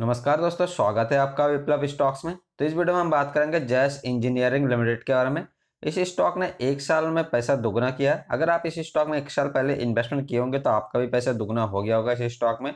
नमस्कार दोस्तों स्वागत है आपका विप्लव स्टॉक्स में तो इस वीडियो में हम बात करेंगे जैस इंजीनियरिंग लिमिटेड के बारे में इस स्टॉक ने एक साल में पैसा दुगना किया है अगर आप इस स्टॉक में एक साल पहले इन्वेस्टमेंट किए होंगे तो आपका भी पैसा दुगना हो गया होगा इस स्टॉक में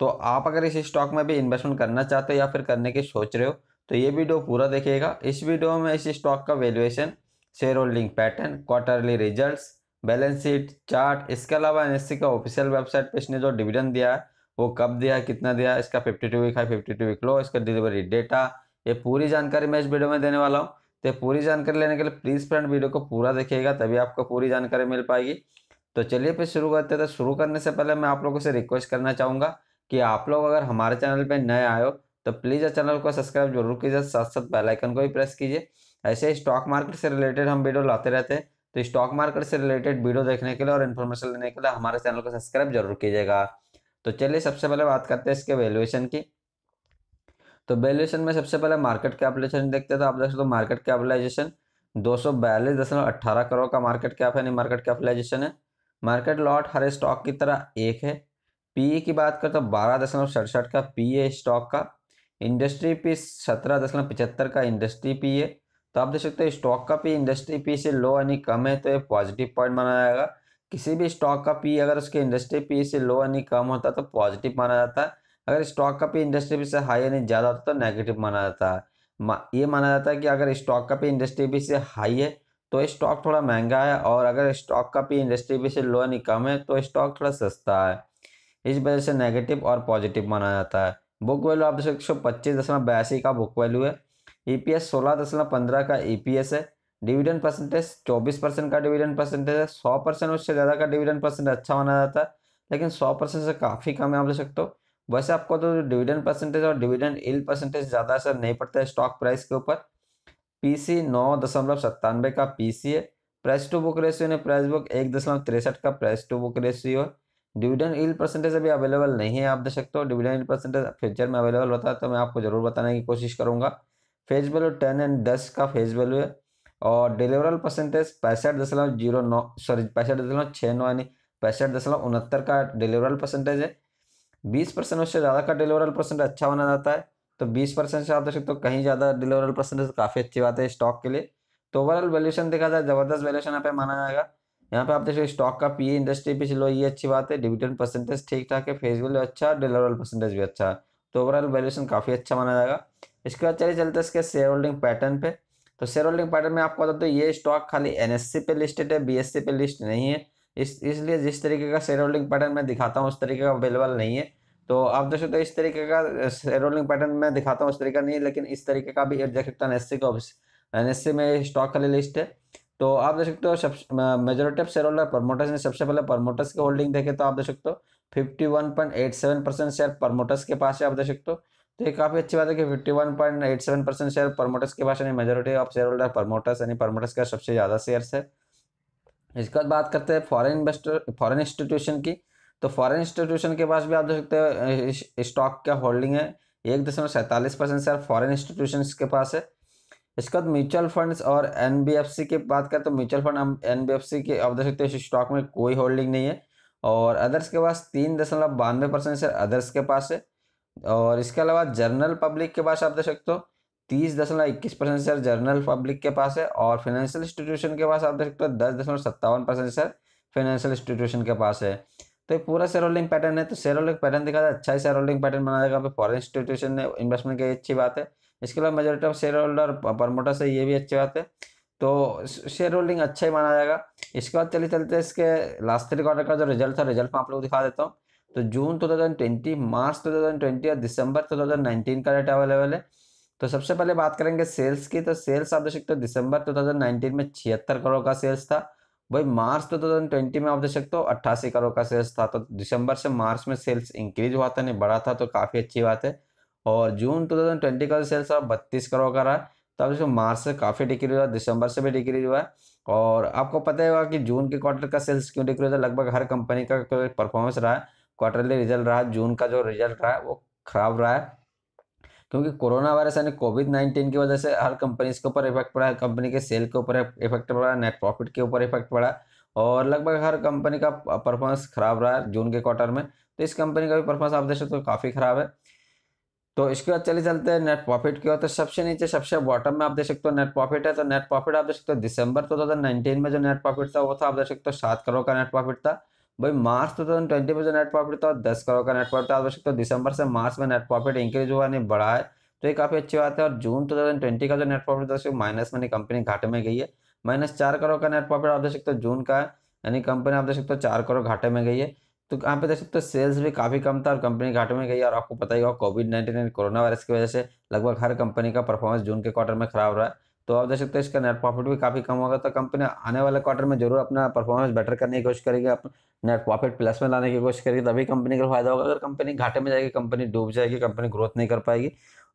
तो आप अगर इस स्टॉक में भी इन्वेस्टमेंट करना चाहते हो या फिर करने की सोच रहे हो तो ये वीडियो पूरा देखिएगा इस वीडियो में इस स्टॉक का valuation share holding pattern quarterly result balance sheet chart इसके अलावा एनएससी e का ऑफिशियल वेबसाइट पर इसने जो डिविडेंड दिया है वो कब दिया कितना दिया इसका फिफ्टी टू वीक है फिफ्टी टू वीक लो इसका डिलीवरी डेटा ये पूरी जानकारी मैं इस वीडियो में देने वाला हूँ तो पूरी जानकारी लेने के लिए प्लीज़ फ्रेंड वीडियो को पूरा देखिएगा तभी आपको पूरी जानकारी मिल पाएगी तो चलिए फिर शुरू करते तो शुरू करने से पहले मैं आप लोगों से रिक्वेस्ट करना चाहूँगा कि आप लोग अगर हमारे चैनल पर नए आए हो तो प्लीज़ चैनल को सब्सक्राइब जरूर कीजिए साथ साथ बेलाइकन को भी प्रेस कीजिए ऐसे स्टॉक मार्केट से रिलेटेड हम वीडियो लाते रहते हैं तो स्टॉक मार्केट से रिलेटेड वीडियो देखने के लिए और इन्फॉर्मेशन लेने के लिए हमारे चैनल को सब्सक्राइब जरूर कीजिएगा तो चलिए सबसे पहले बात करते हैं इसके वैल्यूएशन की तो वैल्यूएशन में सबसे पहले मार्केट कैपिटलाइजेशन देखते हैं तो आप देख सकते हो मार्केट कैपिटलाइजेशन दो सौ बयालीस दशमलव अट्ठारह करोड़ का मार्केट कैप है मार्केट कैपिटलाइजेशन है मार्केट लॉट हर स्टॉक की तरह एक है पीई e की बात करें तो बारह दशमलव सड़सठ का पी ए स्टॉक का इंडस्ट्री पी सत्रह दशमलव पचहत्तर का इंडस्ट्री पी e है तो आप देख सकते हो स्टॉक का पी इंडस्ट्री पी से लो यानी कम है तो ये पॉजिटिव पॉइंट माना जाएगा किसी भी स्टॉक का पी अगर उसके इंडस्ट्री पी से लो यानी कम होता तो पॉजिटिव माना जाता है अगर स्टॉक का पी इंडस्ट्री पी से हाई यानी ज़्यादा होता तो नेगेटिव माना जाता है ये माना जाता है कि अगर स्टॉक का पी इंडस्ट्री पी से हाई है तो स्टॉक थोड़ा महंगा है और अगर स्टॉक का पी इंडस्ट्री पी से लो यानी कम है तो स्टॉक थोड़ा सस्ता है इस वजह से नेगेटिव और पॉजिटिव माना जाता है बुक वैल्यू आप एक सौ पच्चीस दशमलव बयासी का बुक वैल्यू है ई पी एस सोलह दशमलव पंद्रह का ई पी एस है डिविडेंड परसेंटेज चौबीस परसेंट का डिविडेंड परसेंटेज है सौ परसेंट उससे ज़्यादा का डिविडेंड परसेंटेज अच्छा माना जाता है लेकिन सौ परसेंट से काफ़ी कम है आप ले सकते हो वैसे आपको तो डिविडेंड परसेंटेज और डिविडेंड इल परसेंटेज ज़्यादा असर नहीं पड़ता है स्टॉक प्राइस के ऊपर सी नौ दशमलव सत्तानवे का सी है प्राइस टू बुक रेशियो ने प्राइस बुक एक दशमलव तिरसठ का प्राइस टू बुक रेशियो है डिविडेंड इल परसेंटेज अभी अवेलेबल नहीं है आप देख सकते हो डिविडेंड इल परसेंटेज फ्यूचर में अवेलेबल होता है तो मैं आपको जरूर बताने की कोशिश करूँगा फेज वैल्यू टेन एंड दस का फेज वैल्यू है और डिलीवरल परसेंटेज पैंसठ दशमलव जीरो नौ सॉरी पैंसठ दशमलव छः नौ यानी पैंसठ दशमलव उनहत्तर का डिलीवरल परसेंटेज है बीस परसेंट उससे ज़्यादा का डिलीवरल परसेंटेज अच्छा बना जाता है तो बीस परसेंट से आप देख सकते हो कहीं ज़्यादा डिलीवरल परसेंटेज काफ़ी अच्छी बात है स्टॉक के लिए तो ओवरऑल वैल्यूशन देखा जाए जबरदस्त वैल्यूशन यहाँ पे माना जाएगा यहाँ पे आप देख सकते स्टॉक का पी इंडस्ट्री भी चलो ये अच्छी बात है डिविडेंड परसेंटेज ठीक ठाक है फेस वैल्यू अच्छा डिलीवरल परसेंटेज भी अच्छा है तो ओवरऑल वैल्यूशन काफ़ी अच्छा माना जाएगा इसके बाद चलिए चलते इसके शेयर होल्डिंग पैटर्न पे तो शेयर होल्डिंग पैटर्न में आपको बता दो ये स्टॉक खाली एनएससी पे लिस्टेड है बी पे लिस्ट नहीं है इस इसलिए जिस तरीके का शेयर होल्डिंग पैटर्न मैं दिखाता हूँ उस तरीके का अवेलेबल नहीं है तो आप देख सकते हो इस तरीके का शेयर होल्डिंग पैटर्न मैं दिखाता हूँ उस तरीके का नहीं लेकिन इस तरीके का भी देख सकते हो एनएससी का एनएससी में स्टॉक खाली लिस्ट है तो आप देख सकते हो सब majority of share holder promoters ने सबसे पहले प्रमोटर्स की होल्डिंग देखे तो आप देख सकते हो fifty one point eight seven percent share promoters के पास है आप देख सकते हो तो ये काफ़ी अच्छी बात है कि 51.87 परसेंट शेयर प्रमोटर्स के पास यानी majority of share holder promoters यानी प्रमोटर्स का सबसे ज़्यादा शेयर्स है इसके बाद बात करते हैं फॉरेन इन्वेस्टर फॉरेन इंस्टीट्यूशन की तो फॉरेन इंस्टीट्यूशन के पास भी आप देख सकते हो स्टॉक का होल्डिंग है एक दशमलव सैंतालीस परसेंट शेयर फॉरन इंस्टीट्यूशन के पास है इसके बाद म्यूचुअल फंड्स और एन की बात करें तो mutual fund N B F C के आप देख सकते हो स्टॉक में कोई होल्डिंग नहीं है और अदर्स के पास तीन दशमलव बानवे परसेंट शेयर अदर्स के पास है और इसके अलावा जर्नल पब्लिक के पास आप देख सकते हो तीस दशमलव इक्कीस परसेंट शेयर जर्नल पब्लिक के पास है और फाइनेंशियल इंस्टीट्यूशन के पास आप देख सकते हो दस दशमलव सत्तावन परसेंट शेयर फाइनेंशियल इंस्टीट्यूशन के पास है तो ये पूरा शेयर होल्डिंग पैटर्न है तो शेयर होल्डिंग पैटर्न दिखा था अच्छा ही शेयर होल्डिंग पैटर्न बना देगा फॉरन इंस्टीट्यूशन ने इन्वेस्टमेंट की अच्छी बात है इसके अलावा majority of share holder promoter से ये भी अच्छी बात है तो शेयर होल्डिंग अच्छा ही माना जाएगा इसके बाद चलते चलते इसके लास्ट थ्री क्वार्टर का जो रिजल्ट था रिजल्ट मैं आप लोग दिखा देता हूँ तो जून 2020 मार्च 2020 और दिसंबर 2019 का डाटा अवेलेबल है तो सबसे पहले बात करेंगे सेल्स की तो सेल्स आप देख सकते हो दिसंबर 2019 में छिहत्तर करोड़ का सेल्स था वही मार्च 2020 में आप देख सकते हो अट्ठासी करोड़ का सेल्स था तो दिसंबर से मार्च में सेल्स इंक्रीज हुआ था नहीं बढ़ा था तो काफ़ी अच्छी बात है और जून ट्वेंटी का सेल्स अब बत्तीस करोड़ का रहा तो आप देखो मार्च से काफ़ी डिक्रीज हुआ दिसंबर से भी डिक्रीज हुआ है और आपको पता ही होगा कि जून के क्वार्टर का सेल्स क्यों डिक्रीज हुआ लगभग हर कंपनी का परफॉर्मेंस रहा है क्वार्टरली रिजल्ट रहा जून का जो रिजल्ट रहा है वो खराब रहा है क्योंकि कोरोना वायरस यानी कोविड नाइन्टीन की वजह से हर कंपनीज के ऊपर इफेक्ट पड़ा है कंपनी के सेल के ऊपर इफेक्ट पड़ा नेट प्रॉफिट के ऊपर इफेक्ट पड़ा और लगभग हर कंपनी का परफॉर्मेंस खराब रहा है जून के क्वार्टर में तो इस कंपनी का भी परफॉर्मेंस आप देख सकते हो तो काफ़ी खराब है तो इसके बाद चले चलते हैं नेट प्रॉफिट की ओर तो सबसे नीचे सबसे बॉटम में आप देख सकते हो नेट प्रॉफिट है तो नेट प्रॉफिट आप देख सकते हो दिसंबर टू थाउजेंड नाइनटीन में जो नेट प्रॉफिट था वो था आप देख सकते हो सात करोड़ का नेट प्रॉफिट था भाई मार्च टू थाउजेंड ट्वेंटी में जो नेट प्रॉफिट था दस करोड़ का नेट प्रॉफिट था आवश्यक तो दिसंबर से मार्च में नेट प्रॉफिट इंक्रीज हुआ नहीं बढ़ा है तो ये काफ़ी अच्छी बात है और जून टू थाउजेंड ट्वेंटी का जो नेट प्रॉफिट था सिर्फ माइनस में कंपनी घाटे में गई है माइनस चार करोड़ का नेट प्रॉफिट आप देख सकते हो जून का है यानी कंपनी आप देख सकते हो चार करोड़ घाटे में गई है तो यहाँ पे देख सकते हो सेल्स भी काफ़ी कम था और कंपनी घाटे में गई और आपको पता ही होगा कोविड नाइन्टीन कोरोना वायरस की वजह से लगभग हर कंपनी का परफॉर्मेंस जून के क्वार्टर में खराब रहा है तो आप देख सकते हो इसका नेट प्रॉफिट भी काफ़ी कम होगा तो कंपनी आने वाले क्वार्टर में जरूर अपना परफॉर्मेंस बेटर करने की कोशिश करेगी नेट प्रॉफिट प्लस में लाने की कोशिश करेगी तभी कंपनी का फायदा होगा अगर कंपनी घाटे में जाएगी कंपनी डूब जाएगी कंपनी ग्रोथ नहीं कर पाएगी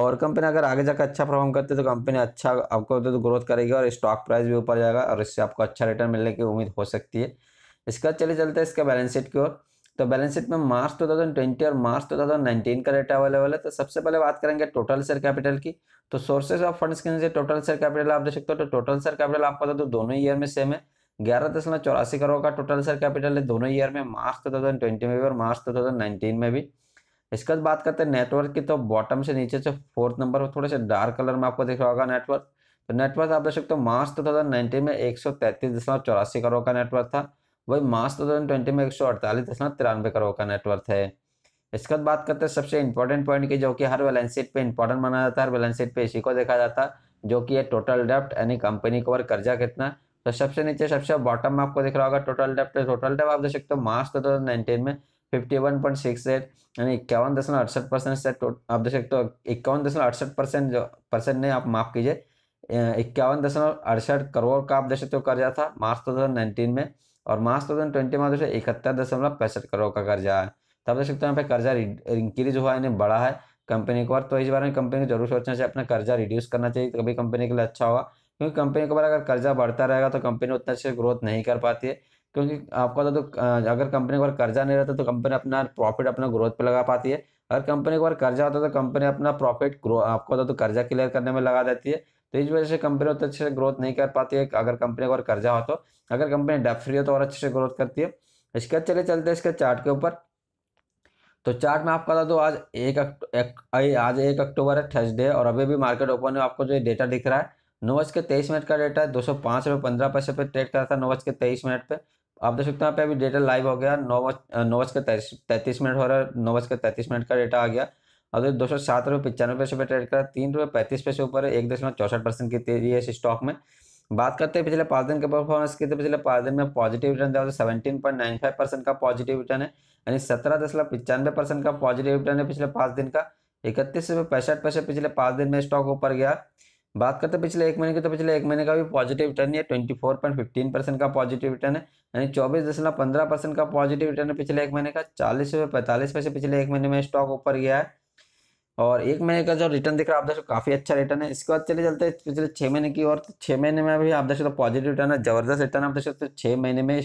और कंपनी अगर आगे जाकर अच्छा परफॉर्म करती है तो कंपनी अच्छा आपको तो ग्रोथ करेगी और स्टॉक प्राइस भी ऊपर जाएगा और इससे आपको अच्छा रिटर्न मिलने की उम्मीद हो सकती है इसका चले चलते हैं इसका बैलेंस शीट की ओर तो बैलेंस शीट में मार्च टू थाउजेंड ट्वेंटी और मार्च टू थाउजेंड नाइनटीन का डेटा अवेलेबल है तो सबसे पहले बात करेंगे टोटल शेयर कैपिटल की तो सोर्सेज ऑफ फंड्स के नीचे टोटल शेयर कैपिटल आप देख सकते हो तो टोटल शेयर कैपिटल आपको तो दोनों ईयर में सेम है ग्यारह दशमलव चौरासी करोड़ का टोटल सर कैपिटल है दोनों ईयर में मार्च ट्वेंटी में भी और मार्च नाइनटीन में भी इसके बाद बात करते हैं नेटवर्क की तो बॉटम से नीचे से फोर्थ नंबर पर थोड़े से डार्क कलर में आपको दिख रहा होगा नेटवर्क तो नेटवर्क आप देख सकते हो मार्च नाइनटीन में एक करोड़ का नेटवर्क था वही मार्च टू थाउजेंड ट्वेंटी में एक सौ अड़तालीस दशमलव करोड़ का नेटवर्क है इसके बाद बात करते हैं सबसे इंपॉर्टेंट पॉइंट की जो कि हर बैलेंस शीट पे इंपॉर्टेंट माना जाता है हर बैलेंस शीट पे इसी को देखा जाता है जो कि है टोटल डेप्ट यानी कंपनी को और कर्जा कितना तो सबसे नीचे सबसे बॉटम में आपको दिख रहा होगा टोटल डेप्ट टोटल डेप आप देख सकते हो मार्च टू थाउजेंड नाइनटीन में fifty one point six eight यानी इक्यावन दशमलव अड़सठ परसेंट से तो आप देख सकते हो इक्यावन दशमलव अड़सठ परसेंट जो परसेंट नहीं आप माफ कीजिए इक्यावन दशमलव अड़सठ करोड़ का आप देख सकते हो कर्जा था मार्च टू थाउजेंड नाइनटीन में और मार्च टू थाउजेंड ट्वेंटी में देखो इकहत्तर दशमलव पैंसठ करोड़ का कर्जा है तो आप देख सकते हो यहाँ पे कर्जा इंक्रीज हुआ यानी बढ़ा है कंपनी को और तो इस बारे में कंपनी को जरूर सोचना चाहिए अपना कर्जा रिड्यूस करना चाहिए तो कभी कंपनी के लिए अच्छा होगा क्योंकि कंपनी के ऊपर अगर कर्जा बढ़ता रहेगा तो कंपनी उतना अच्छे ग्रोथ नहीं कर पाती है क्योंकि आपका तो, तो अगर कंपनी के ऊपर कर्जा नहीं रहता तो कंपनी अपना प्रॉफिट अपना ग्रोथ पर लगा पाती है अगर कंपनी के ऊपर कर्जा होता है तो कंपनी अपना प्रॉफिट ग्रो आपको होता तो, तो कर्जा क्लियर करने में लगा देती है तो इस वजह से कंपनी उतना अच्छे से ग्रोथ नहीं कर पाती है अगर कंपनी के और कर्जा हो तो अगर कंपनी डेप फ्री हो तो और अच्छे से ग्रोथ करती है इसके बाद चले चलते हैं इसके चार्ट के ऊपर तो चार्ट में आपका बता तो, तो आज एक, एक, एक आज एक अक्टूबर है थर्सडे और अभी भी मार्केट ओपन है आपको जो डेटा दिख रहा है नौ बज के तेईस मिनट का डेटा है दो सौ पाँच रुपये पंद्रह पैसे पे ट्रेड करा था नौ बज के तेईस मिनट पे आप देख सकते हो यहाँ पे अभी डेटा लाइव हो गया नौ बज नौ बज के तैतीस मिनट हो रहा है नौ बज के तैतीस मिनट का डेटा आ गया अब दो सौ सात रुपये पचानवे पैसे पर ट्रेड करा तीन रुपये पैंतीस पैसे ऊपर है एक दशमलव चौसठ परसेंट की तेजी है इस स्टॉक में बात करते हैं पिछले पाँच दिन के परफॉर्मेंस की तो पिछले पाँच दिन में पॉजिटिव रिटर्न दिया seventeen point nine five percent का पॉजिटिव रिटर्न है यानी सत्रह दशमलव पचानवे परसेंट का पॉजिटिव रिटर्न है पिछले पाँच दिन का इकतीस रुपये पैंसठ पैसे पिछले पाँच दिन में स्टॉक ऊपर गया बात करते हैं पिछले एक महीने की तो पिछले एक महीने का भी पॉजिटिव रिटर्न है twenty four point fifteen percent का पॉजिटिव रिटर्न है यानी चौबीस दशमलव पंद्रह परसेंट का पॉजिटिव रिटर्न है पिछले एक महीने का चालीस रुपये पैंतालीस पैसे पिछले एक महीने में स्टॉक ऊपर गया है और एक महीने का जो रिटर्न दिख रहा है आप देखो काफ़ी अच्छा रिटर्न है इसके बाद चले चलते हैं पिछले छः महीने की और तो छः महीने में भी आप देखो पॉजिटिव तो रिटर्न है जबरदस्त रिटर्न आप देख सकते तो छः महीने में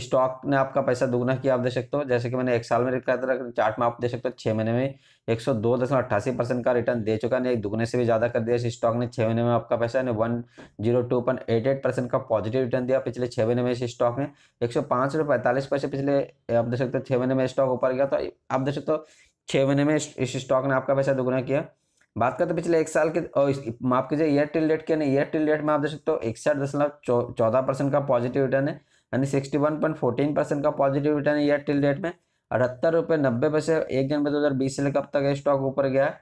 स्टॉक ने आपका पैसा दोगुना किया आप देख सकते हो जैसे कि मैंने एक साल में रखा था चार्ट में आप देख सकते हो छः महीने में एक सौ दो दशमलव अट्ठासी परसेंट का रिटर्न दे चुका है एक दुगने से भी ज़्यादा कर दिया इस स्टॉक ने छः महीने में आपका पैसा ने one zero two point eight eight percent का पॉजिटिव रिटर्न दिया पिछले छः महीने में इस स्टॉक ने एक सौ पाँच रुपये पैंतालीस पैसे पिछले आप देख सकते हो छः महीने में स्टॉक ऊपर गया तो आप देख सकते हो छः महीने में इस स्टॉक ने आपका पैसा दुगना किया बात करते पिछले एक साल के और माफ कीजिए ईयर टिल डेट के नहीं ईयर टिल डेट में आप देख सकते हो इकसठ दशमलव चौदह परसेंट का पॉजिटिव रिटर्न है અને 61.14% કા પોઝિટિવ રિટર્ન હે યર ટિલ ડેટ મે ₹78.90 એક જનવે 2020 સે લેકપ તક સ્ટોક ઉપર ગયા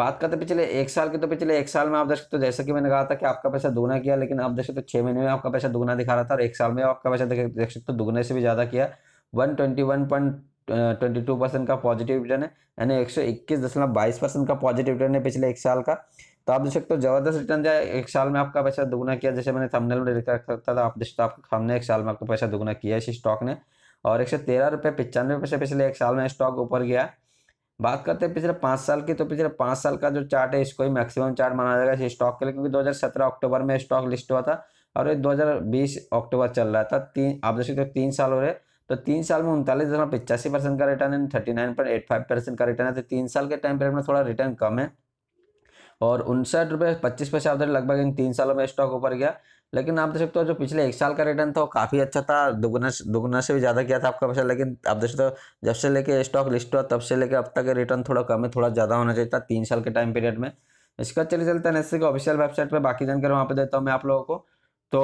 વાત કરતે પિછલે 1 સાલ કે તો પિછલે 1 સાલ મે આપ દેખ શકો તો જેસા કે મેં કહા થા કે આપકા પૈસા દુગના કિયા લેકિન આપ દેખ શકો 6 મહિને મે આપકા પૈસા દુગના દિખા રહા થા ઓર 1 સાલ મે આપકા પૈસા દેખ શકો તો દુગને સે ભી જ્યાદા કિયા 121.22% કા પોઝિટિવ રિટર્ન હે એટલે 121.22% કા પોઝિટિવ રિટર્ન હે પિછલે 1 સાલ કા तो आप देख सकते हो जबरदस्त रिटर्न जाए एक साल में आपका पैसा दुगना किया जैसे मैंने थंबनेल में करता था आप देख सकते हो एक साल में आपका पैसा दुगना किया इस स्टॉक ने और एक सौ तेरह रुपये पचानवे पैसे पिछले एक साल में स्टॉक ऊपर गया बात करते हैं पिछले पाँच साल की तो पिछले पाँच साल का जो चार्ट है इसको ही मैक्सिमम चार्ट माना जाएगा इस स्टॉक के लिए क्योंकि सत्रह अक्टूबर में स्टॉक लिस्ट हुआ था और ये बीस अक्टूबर चल रहा था तीन आप देख सकते हो तीन साल हो रहे तो तीन साल में उनतालीस दशमलव पचासी परसेंट का रिटर्न है thirty nine point eight five percent का रिटर्न है तो तीन साल के टाइम पीरियड में थोड़ा रिटर्न कम है और उनसठ रुपये पच्चीस पैसे आप लगभग इन तीन सालों में स्टॉक ऊपर गया लेकिन आप देख सकते हो जो पिछले एक साल का रिटर्न था वो काफ़ी अच्छा था दुगना दुगना से भी ज़्यादा किया था आपका पैसा लेकिन आप देख सकते हो जब से लेके स्टॉक लिस्ट हुआ तब से लेके अब तक रिटर्न थोड़ा कम है थोड़ा ज़्यादा होना चाहिए था तीन साल के टाइम पीरियड में इसका चले चलते हैं एनएससी के ऑफिशियल वेबसाइट पर बाकी जानकारी वहाँ पर देता हूँ मैं आप लोगों को तो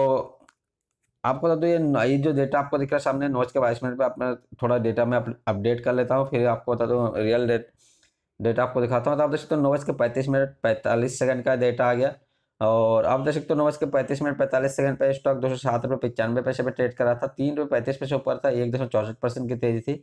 आपको बता दो ये नई जो डेटा आपको दिख रहा है सामने नोच के बाईस मिनट पर आप थोड़ा डेटा में अपडेट कर लेता हूँ फिर आपको बता दो रियल डेट डेटा आपको दिखाता हूँ तो आप देख सकते हो नौ बज के पैंतीस मिनट पैंतालीस सेकंड का डेटा आ गया और आप देख सकते हो नौ बज के पैंतीस मिनट पैंतालीस सेकंड पर स्टॉक दो सौ सात रुपये पचानवे पैसे पर ट्रेड करा था तीन रुपये पैंतीस पैसे ऊपर था एक दशमलव चौसठ परसेंट की तेजी थी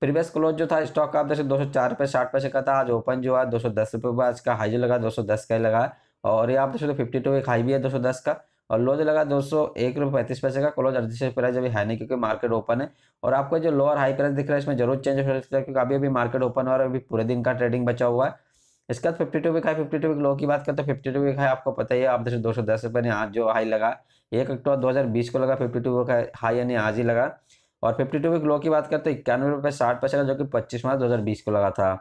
प्रीवियस क्लोज जो था स्टॉक का आप देख सकते दो सौ चार रुपये साठ पैसे का था आज ओपन जो है दो सौ दस रुपये आज का हाई जो लगा दो सौ दस का ही लगा और ये आप देख सकते हो फिफ्टी टू एक हाई भी है दो सौ दस का और लो जो लगा दो सौ एक रुपये पैंतीस पैसे का क्लोज एडजस्ट प्राइस अभी है नहीं क्योंकि मार्केट ओपन है और आपको जो लोअर हाई प्राइस दिख रहा है इसमें जरूर चेंज हो सकता है क्योंकि अभी अभी मार्केट ओपन हो रहा है अभी पूरे दिन का ट्रेडिंग बचा हुआ है इसके बाद fifty two week high fifty two week low की बात करें तो फिफ्टी टू वीक हाई आपको पता ही है आप जैसे दो सौ दस रुपये आज जो हाई लगा एक अक्टूबर दो हज़ार बीस को लगा फिफ्टी टू वीक हाई यानी आज ही लगा और फिफ्टी टू वीक लो की बात करें तो इक्यानवे रुपये साठ पैसे का जो कि पच्चीस मार्च दो हज़ार बीस को लगा था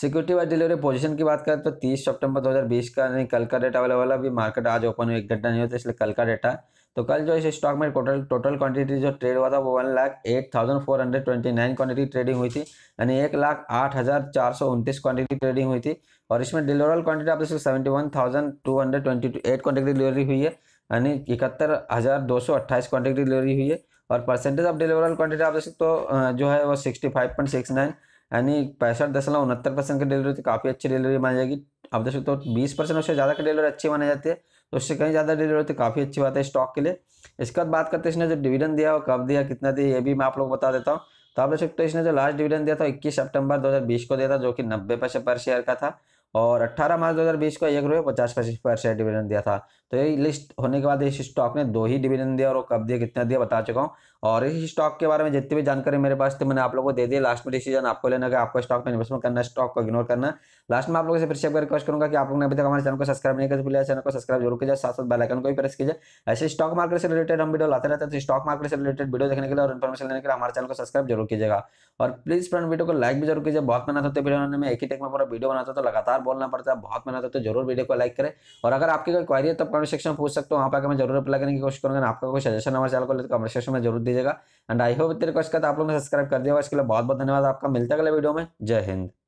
सिक्योरिटी वाइज डिलीवरी पोजीशन की बात करें तो 30 सितंबर 2020 का नहीं कल का डेटा अवेलेबल अभी मार्केट आज ओपन हुई एक घंटा नहीं होता तो इसलिए कल का डेटा है तो कल जो इस स्टॉक में टोटल टोटल क्वांटिटी जो ट्रेड हुआ था वो one lakh eight thousand four hundred twenty nine quantity trading हुई थी यानी एक लाख आठ हज़ार चार सौ उनतीस क्वांटिटी ट्रेडिंग हुई थी और इसमें डिलीवरल क्वांटिटी आप seventy one thousand two hundred twenty eight quantity delivery हुई है यानी इकहत्तर हज़ार दो सौ अट्ठाईस क्वांटिटी डिलीवरी हुई है और परसेंटेज ऑफ डिलीवरल क्वांटिटी आप देख सकते हो जो है वो sixty five point six nine यानी पैंसठ दशमलव उनहत्तर परसेंट की डिलीवरी तो काफ़ी अच्छी डिलीवरी मानी जाएगी आप देख सकते हो तो बीस परसेंट उससे ज़्यादा की डिलीवरी अच्छी मानी जाती है तो उससे कहीं ज़्यादा डिलीवरी तो काफ़ी अच्छी बात है स्टॉक के लिए इसके बाद बात करते इसने जो डिविडन दिया और कब दिया कितना दिया ये भी मैं आप लोग बता देता हूँ तो आप देख सकते हो इसने जो लास्ट डिविडन दिया था इक्कीस सितंबर दो को दिया था जो कि नब्बे पैसे पर शेयर का था और 18 मार्च 2020 को एक रुपये पचास पैसे पर शेयर डिविडेंड दिया था तो ये लिस्ट होने के बाद इस स्टॉक ने दो ही डिविडेंड दिया और वो कब दिया कितना दिया बता चुका हूँ और इस स्टॉक के बारे में जितनी भी जानकारी मेरे पास थी मैंने आप लोगों को दे दी लास्ट में डिसीजन आपको लेना है आपको स्टॉक में इन्वेस्टमेंट करना स्टॉक को इग्नोर करना लास्ट में आप लोगों से फिर से रिक्वेस्ट करूंगा कि आप लोगों ने अभी तक हमारे चैनल को सब्सक्राइब नहीं कर प्लीज चैनल को सब्सक्राइब जरूर कीजिए साथ साथ बेलाइकन को भी प्रेस कीजिए ऐसे स्टॉक मार्केट से रिलेटेड हम वीडियो लाते रहते हैं तो स्टॉक मार्केट से रिलेटेड वीडियो देखने के लिए और इन्फॉर्मेशन लेने के लिए हमारे चैनल को सब्सक्राइब जरूर कीजिएगा और प्लीज फ्रेंड वीडियो को लाइक भी जरूर कीजिए बहुत मेहनत होती है वीडियो बनाने में एक ही टेक में पूरा वीडियो बनाता तो लगातार बोलना पड़ता है बहुत मेहनत होती है जरूर वीडियो को लाइक करें और अगर आपकी कोई क्वारी है तो कमेंट सेक्शन में पूछ सकते हो वहाँ पर मैं जरूर रिप्लाई करने की कोशिश करूँगा आपका कोई सजेशन हमारे चैनल को लेकर कमेंट सेक्शन में जरूर दीजिएगा एंड आई होप इतने रिक्वेस्ट करता आप लोगों ने सब्सक्राइब कर दिया इसके लिए बहुत बहुत धन्यवाद आपका मिलता है अगले वीडियो में जय हिंद